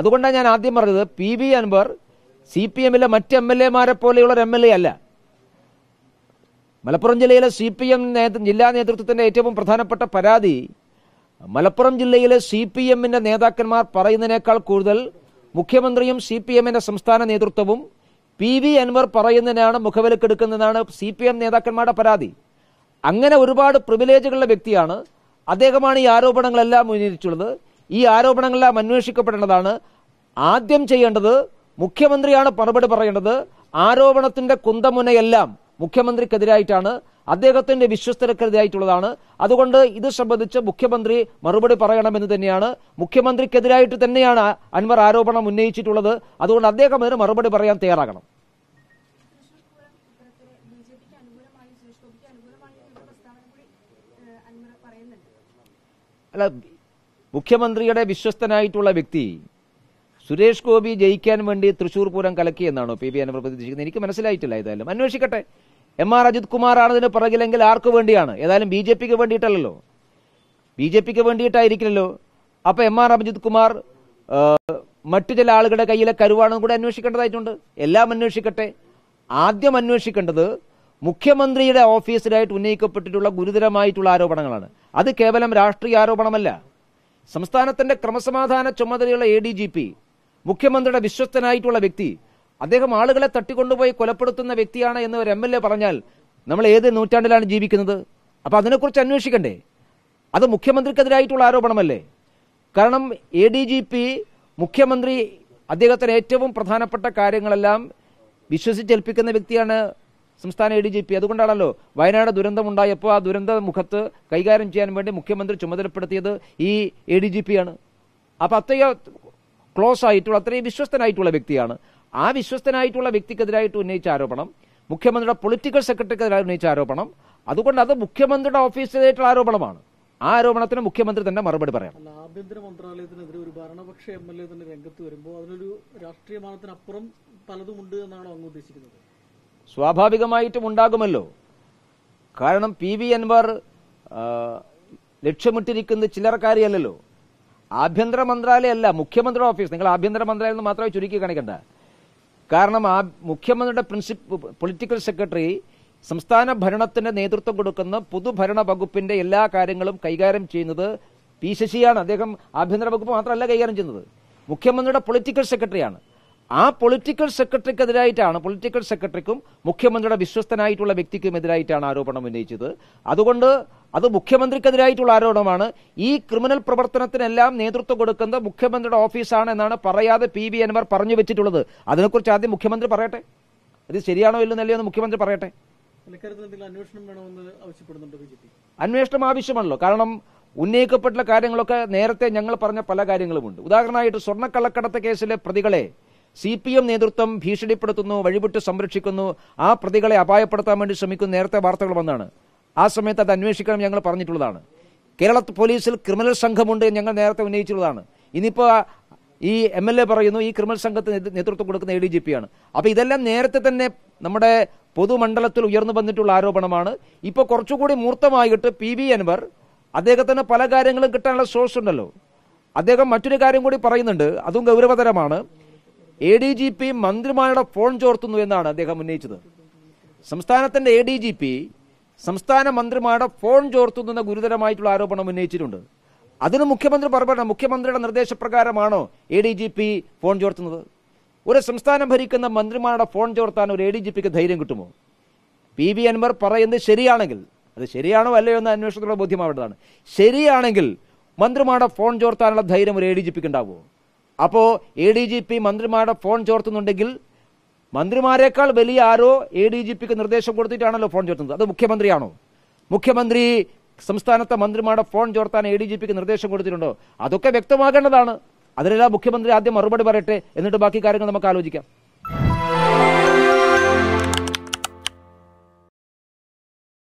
അതുകൊണ്ടാണ് ഞാൻ ആദ്യം പറഞ്ഞത് P V Anvar C P എമ്മിലെ മറ്റ് എം എൽ എമാരെ പോലെയുള്ള ഒരു എം എൽ എ അല്ല മലപ്പുറം ജില്ലയിലെ സി പി എം ജില്ലാ നേതൃത്വത്തിന്റെ ഏറ്റവും പ്രധാനപ്പെട്ട പരാതി മലപ്പുറം ജില്ലയിലെ സി പി എമ്മിന്റെ നേതാക്കന്മാർ പറയുന്നതിനേക്കാൾ കൂടുതൽ മുഖ്യമന്ത്രിയും സി പി എമ്മിന്റെ സംസ്ഥാന നേതൃത്വവും പി വി അൻവർ പറയുന്നതിനാണ് മുഖവിലക്കെടുക്കുന്നതാണ് സി പി എം നേതാക്കന്മാരുടെ പരാതി അങ്ങനെ ഒരുപാട് പ്രിവിലേജുകളുടെ വ്യക്തിയാണ് അദ്ദേഹമാണ് ഈ ആരോപണങ്ങളെല്ലാം ഉന്നയിച്ചുള്ളത് ഈ ആരോപണങ്ങളെല്ലാം അന്വേഷിക്കപ്പെടേണ്ടതാണ് ആദ്യം ചെയ്യേണ്ടത് മുഖ്യമന്ത്രിയാണ് മറുപടി പറയേണ്ടത് ആരോപണത്തിന്റെ കുന്തമുനയെല്ലാം മുഖ്യമന്ത്രിക്കെതിരായിട്ടാണ് അദ്ദേഹത്തിന്റെ വിശ്വസ്തരക്കെതിരായിട്ടുള്ളതാണ് അതുകൊണ്ട് ഇത് സംബന്ധിച്ച് മുഖ്യമന്ത്രി മറുപടി പറയണമെന്ന് തന്നെയാണ് മുഖ്യമന്ത്രിക്കെതിരായിട്ട് തന്നെയാണ് അൻവർ ആരോപണം ഉന്നയിച്ചിട്ടുള്ളത് അതുകൊണ്ട് അദ്ദേഹം അതിന് മറുപടി പറയാൻ തയ്യാറാകണം അല്ല മുഖ്യമന്ത്രിയുടെ വിശ്വസ്തനായിട്ടുള്ള വ്യക്തി സുരേഷ് ഗോപി ജയിക്കാൻ വേണ്ടി തൃശൂർ പൂരം കലക്കിയെന്നാണോ പി ബി അനവർ പ്രതീക്ഷിക്കുന്നത് എനിക്ക് മനസ്സിലായിട്ടില്ല ഏതായാലും അന്വേഷിക്കട്ടെ എം ആർ അജിത് കുമാറാണ് ഇതിന് പിറകിലെങ്കിൽ ആർക്ക് വേണ്ടിയാണ് ഏതായാലും ബി ജെ പിക്ക് വേണ്ടിയിട്ടല്ലോ ബി ജെ പിക്ക് വേണ്ടിയിട്ടായിരിക്കില്ലല്ലോ അപ്പൊ എം ആർ അഭിജിത് കുമാർ മറ്റു ചില ആളുകളുടെ കയ്യിലെ കരുവാണെന്ന് കൂടെ അന്വേഷിക്കേണ്ടതായിട്ടുണ്ട് എല്ലാം അന്വേഷിക്കട്ടെ ആദ്യം അന്വേഷിക്കേണ്ടത് മുഖ്യമന്ത്രിയുടെ ഓഫീസിലായിട്ട് ഉന്നയിക്കപ്പെട്ടിട്ടുള്ള ഗുരുതരമായിട്ടുള്ള ആരോപണങ്ങളാണ് അത് കേവലം രാഷ്ട്രീയ ആരോപണമല്ല സംസ്ഥാനത്തിന്റെ ക്രമസമാധാന ചുമതലയുള്ള എ ഡി ജി പി മുഖ്യമന്ത്രിയുടെ വിശ്വസ്തനായിട്ടുള്ള വ്യക്തി അദ്ദേഹം ആളുകളെ തട്ടിക്കൊണ്ടുപോയി കൊലപ്പെടുത്തുന്ന വ്യക്തിയാണ് എന്ന് ഒരു എം എൽ എ പറഞ്ഞാൽ നമ്മൾ ഏത് നൂറ്റാണ്ടിലാണ് ജീവിക്കുന്നത് അപ്പൊ അതിനെക്കുറിച്ച് അന്വേഷിക്കണ്ടേ അത് മുഖ്യമന്ത്രിക്കെതിരായിട്ടുള്ള ആരോപണമല്ലേ കാരണം എ ഡി ജി പി മുഖ്യമന്ത്രി അദ്ദേഹത്തിന് ഏറ്റവും പ്രധാനപ്പെട്ട കാര്യങ്ങളെല്ലാം വിശ്വസിച്ചേൽപ്പിക്കുന്ന വ്യക്തിയാണ് സംസ്ഥാന എ ഡി ജി പി അതുകൊണ്ടാണല്ലോ വയനാട് ദുരന്തമുണ്ടായപ്പോൾ ആ ദുരന്ത മുഖത്ത് കൈകാര്യം ചെയ്യാൻ വേണ്ടി മുഖ്യമന്ത്രി ചുമതലപ്പെടുത്തിയത് ഈ എ ഡി ജി പി ആണ് അപ്പം അത്രയോ ക്ലോസ് ആയിട്ടുള്ള അത്രയും വിശ്വസ്തനായിട്ടുള്ള വ്യക്തിയാണ് ആ വിശ്വസ്തനായിട്ടുള്ള വ്യക്തിക്കെതിരായിട്ട് ഉന്നയിച്ച ആരോപണം മുഖ്യമന്ത്രിയുടെ പൊളിറ്റിക്കൽ സെക്രട്ടറിക്കെതിരായി ഉന്നയിച്ച ആരോപണം അതുകൊണ്ട് അത് മുഖ്യമന്ത്രിയുടെ ഓഫീസിലായിട്ടുള്ള ആരോപണമാണ് ആ ആരോപണത്തിന് മുഖ്യമന്ത്രി തന്നെ മറുപടി പറയാം ആഭ്യന്തര മന്ത്രാലയത്തിനെതിരെ ഒരു ഭരണപക്ഷ എം എൽ എ തന്നെ രംഗത്ത് വരുമ്പോൾ അതിനൊരു രാഷ്ട്രീയമാനത്തിനപ്പുറം പലതുമുണ്ട് എന്നാണ് അങ്ങ് ഉദ്ദേശിക്കുന്നത് സ്വാഭാവികമായിട്ടും ഉണ്ടാകുമല്ലോ കാരണം പി വി അൻവർ ലക്ഷ്യമിട്ടിരിക്കുന്നത് ചിലർക്കാരിയല്ലോ ആഭ്യന്തര മന്ത്രാലയമല്ല മുഖ്യമന്ത്രിയുടെ ഓഫീസ് നിങ്ങൾ ആഭ്യന്തര മന്ത്രാലയം എന്ന് മാത്രമേ ചുരുക്കി കാണിക്കണ്ട കാരണം ആ മുഖ്യമന്ത്രിയുടെ പ്രിൻസിപ്പ് പൊളിറ്റിക്കൽ സെക്രട്ടറി സംസ്ഥാന ഭരണത്തിന്റെ നേതൃത്വം കൊടുക്കുന്ന പൊതുഭരണ വകുപ്പിന്റെ എല്ലാ കാര്യങ്ങളും കൈകാര്യം ചെയ്യുന്നത് പി ശശിയാണ് അദ്ദേഹം ആഭ്യന്തര വകുപ്പ് മാത്രമല്ല കൈകാര്യം ചെയ്യുന്നത് മുഖ്യമന്ത്രിയുടെ പൊളിറ്റിക്കൽ സെക്രട്ടറിയാണ് ആ പൊളിറ്റിക്കൽ സെക്രട്ടറിക്കെതിരായിട്ടാണ് പൊളിറ്റിക്കൽ സെക്രട്ടറിക്കും മുഖ്യമന്ത്രിയുടെ വിശ്വസ്തനായിട്ടുള്ള വ്യക്തിക്കും എതിരായിട്ടാണ് ആരോപണം ഉന്നയിച്ചത് അതുകൊണ്ട് അത് മുഖ്യമന്ത്രിക്കെതിരായിട്ടുള്ള ആരോപണമാണ് ഈ ക്രിമിനൽ പ്രവർത്തനത്തിനെല്ലാം നേതൃത്വം കൊടുക്കുന്നത് മുഖ്യമന്ത്രിയുടെ ഓഫീസാണ് എന്നാണ് പറയാതെ പി ബി അൻവർ പറഞ്ഞു വെച്ചിട്ടുള്ളത് അതിനെക്കുറിച്ച് ആദ്യം മുഖ്യമന്ത്രി പറയട്ടെ ഇത് ശരിയാണോ ഇല്ലെന്നല്ലയോ എന്ന് മുഖ്യമന്ത്രി പറയട്ടെ അന്വേഷണം ആവശ്യമാണല്ലോ കാരണം ഉന്നയിക്കപ്പെട്ടുള്ള കാര്യങ്ങളൊക്കെ നേരത്തെ ഞങ്ങൾ പറഞ്ഞ പല കാര്യങ്ങളുമുണ്ട് ഉദാഹരണമായിട്ട് സ്വർണ്ണക്കള്ളക്കടത്ത് കേസിലെ പ്രതികളെ സി പി എം നേതൃത്വം ഭീഷണിപ്പെടുത്തുന്നു വഴിപെട്ട് സംരക്ഷിക്കുന്നു ആ പ്രതികളെ അപായപ്പെടുത്താൻ വേണ്ടി ശ്രമിക്കുന്നു നേരത്തെ വാർത്തകൾ വന്നാണ് ആ സമയത്ത് അത് അന്വേഷിക്കണം ഞങ്ങൾ പറഞ്ഞിട്ടുള്ളതാണ് കേരള പോലീസിൽ ക്രിമിനൽ സംഘമുണ്ട് ഞങ്ങൾ നേരത്തെ ഉന്നയിച്ചിട്ടുള്ളതാണ് ഇനിയിപ്പോൾ ഈ എം എൽ എ പറയുന്നു ഈ ക്രിമിനൽ സംഘത്തിന് നേതൃത്വം കൊടുക്കുന്ന എ ഡി ജി പി ആണ് അപ്പോൾ ഇതെല്ലാം നേരത്തെ തന്നെ നമ്മുടെ പൊതുമണ്ഡലത്തിൽ ഉയർന്നു വന്നിട്ടുള്ള ആരോപണമാണ് ഇപ്പോൾ കുറച്ചുകൂടി മൂർത്തമായിട്ട് പി വി അൻവർ അദ്ദേഹത്തിന് പല കാര്യങ്ങളും കിട്ടാനുള്ള സോഴ്സ് ഉണ്ടല്ലോ അദ്ദേഹം മറ്റൊരു കാര്യം കൂടി പറയുന്നുണ്ട് അതും ഗൗരവതരമാണ് എ ഡി ജി പി മന്ത്രിമാരുടെ ഫോൺ ചോർത്തുന്നു എന്നാണ് അദ്ദേഹം ഉന്നയിച്ചത് സംസ്ഥാനത്തിന്റെ എ ഡി ജി പി സംസ്ഥാന മന്ത്രിമാരുടെ ഫോൺ ചോർത്തുന്നു എന്ന ഗുരുതരമായിട്ടുള്ള ആരോപണം ഉന്നയിച്ചിട്ടുണ്ട് അതിന് മുഖ്യമന്ത്രി പറഞ്ഞു മുഖ്യമന്ത്രിയുടെ നിർദ്ദേശപ്രകാരമാണോ A D G P phone ചോർത്തുന്നത് ഒരു സംസ്ഥാനം ഭരിക്കുന്ന മന്ത്രിമാരുടെ ഫോൺ ചോർത്താൻ ഒരു എ ഡി ജി പിക്ക് ധൈര്യം കിട്ടുമോ പി ബി അൻവർ പറയുന്നത് ശരിയാണെങ്കിൽ അത് ശരിയാണോ അല്ലയോ എന്ന അന്വേഷണത്തിലുള്ള ബോധ്യമാവേണ്ടതാണ് ശരിയാണെങ്കിൽ മന്ത്രിമാരുടെ ഫോൺ ചോർത്താനുള്ള ധൈര്യം ഒരു എ ഡി ജി പിക്ക് ഉണ്ടാവുമോ അപ്പോൾ എ ഡി ജി പി മന്ത്രിമാരുടെ ഫോൺ ചോർത്തുന്നുണ്ടെങ്കിൽ മന്ത്രിമാരെക്കാൾ വലിയ ആരോ എ ഡി ജി പിക്ക് നിർദ്ദേശം കൊടുത്തിട്ടാണല്ലോ ഫോൺ ചോർത്തുന്നത് അത് മുഖ്യമന്ത്രിയാണോ മുഖ്യമന്ത്രി സംസ്ഥാനത്തെ മന്ത്രിമാരുടെ ഫോൺ ചോർത്താൻ എ ഡി ജി പിക്ക് നിർദ്ദേശം കൊടുത്തിട്ടുണ്ടോ അതൊക്കെ വ്യക്തമാകേണ്ടതാണ് അതിനെല്ലാം മുഖ്യമന്ത്രി ആദ്യം മറുപടി പറയട്ടെ എന്നിട്ട് ബാക്കി കാര്യങ്ങൾ നമുക്ക് ആലോചിക്കാം